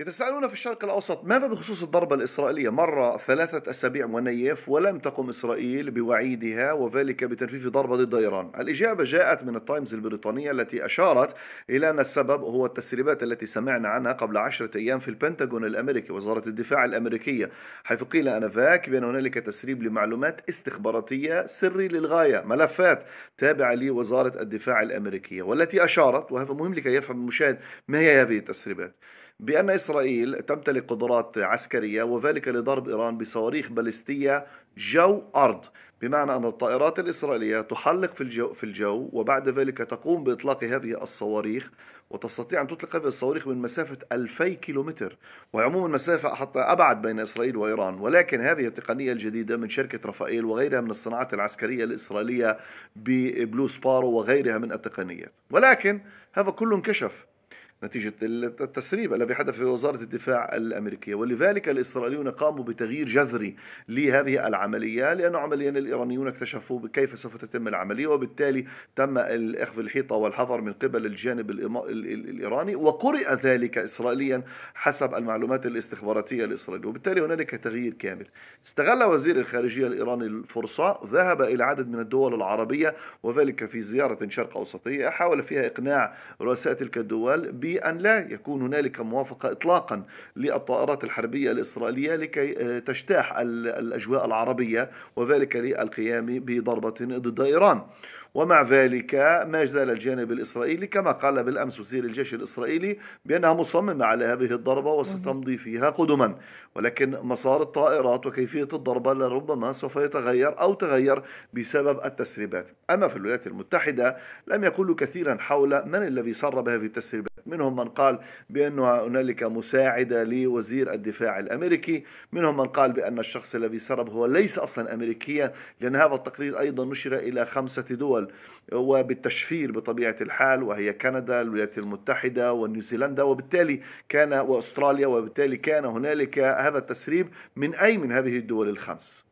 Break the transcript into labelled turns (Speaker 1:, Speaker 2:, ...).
Speaker 1: يتساءلون في الشرق الأوسط ماذا بخصوص الضربة الإسرائيلية مر ثلاثة أسابيع ونيف ولم تقم إسرائيل بوعيدها وذلك بتنفيذ ضربة ضد إيران الإجابة جاءت من التايمز البريطانية التي أشارت إلى أن السبب هو التسريبات التي سمعنا عنها قبل عشرة أيام في البنتاغون الأمريكي وزارة الدفاع الأمريكية حيث قيل آنذاك بأن هنالك تسريب لمعلومات استخباراتية سري للغاية ملفات تابعة لوزارة الدفاع الأمريكية والتي أشارت وهذا مهم لكي يفهم المشاهد ما هي هذه التسريبات بأن إسرائيل تمتلك قدرات عسكرية وذلك لضرب إيران بصواريخ باليستية جو أرض بمعنى أن الطائرات الإسرائيلية تحلق في الجو, في الجو وبعد ذلك تقوم بإطلاق هذه الصواريخ وتستطيع أن تطلق هذه الصواريخ من مسافة 2000 كيلومتر وعموما مسافة حتى أبعد بين إسرائيل وإيران ولكن هذه التقنية الجديدة من شركة رافائيل وغيرها من الصناعات العسكرية الإسرائيلية ببلو سبارو وغيرها من التقنيات ولكن هذا كله انكشف نتيجة التسريب الذي حدث في وزارة الدفاع الأمريكية ولذلك الإسرائيليون قاموا بتغيير جذري لهذه العملية لأن عمليا الإيرانيون اكتشفوا كيف سوف تتم العملية وبالتالي تم أخذ الحيطة والحظر من قبل الجانب الإيراني وقرئ ذلك إسرائيليا حسب المعلومات الاستخباراتية الإسرائيلية وبالتالي هنالك تغيير كامل استغل وزير الخارجية الإيراني الفرصة ذهب إلى عدد من الدول العربية وذلك في زيارة شرق أوسطية حاول فيها إقناع رؤساء تلك الدول ب بأن لا يكون هنالك موافقة إطلاقا للطائرات الحربية الإسرائيلية لكي آه، تجتاح الأجواء العربية وذلك للقيام بضربة ضد إيران ومع ذلك ما زال الجانب الإسرائيلي كما قال بالأمس وزير الجيش الإسرائيلي بأنها مصممة على هذه الضربة وستمضي فيها قدما ولكن مسار الطائرات وكيفية الضربة لربما سوف يتغير أو تغير بسبب التسريبات أما في الولايات المتحدة لم يقولوا كثيرا حول من الذي سرب هذه التسريبات منهم من قال بأن هنالك مساعدة لوزير الدفاع الأمريكي منهم من قال بأن الشخص الذي سرب هو ليس أصلا أمريكيا لأن هذا التقرير أيضا نشر إلى خمسة دول وبالتشفير بطبيعة الحال وهي كندا الولايات المتحدة ونيوزيلندا وبالتالي كان وأستراليا وبالتالي كان هنالك هذا التسريب من أي من هذه الدول الخمس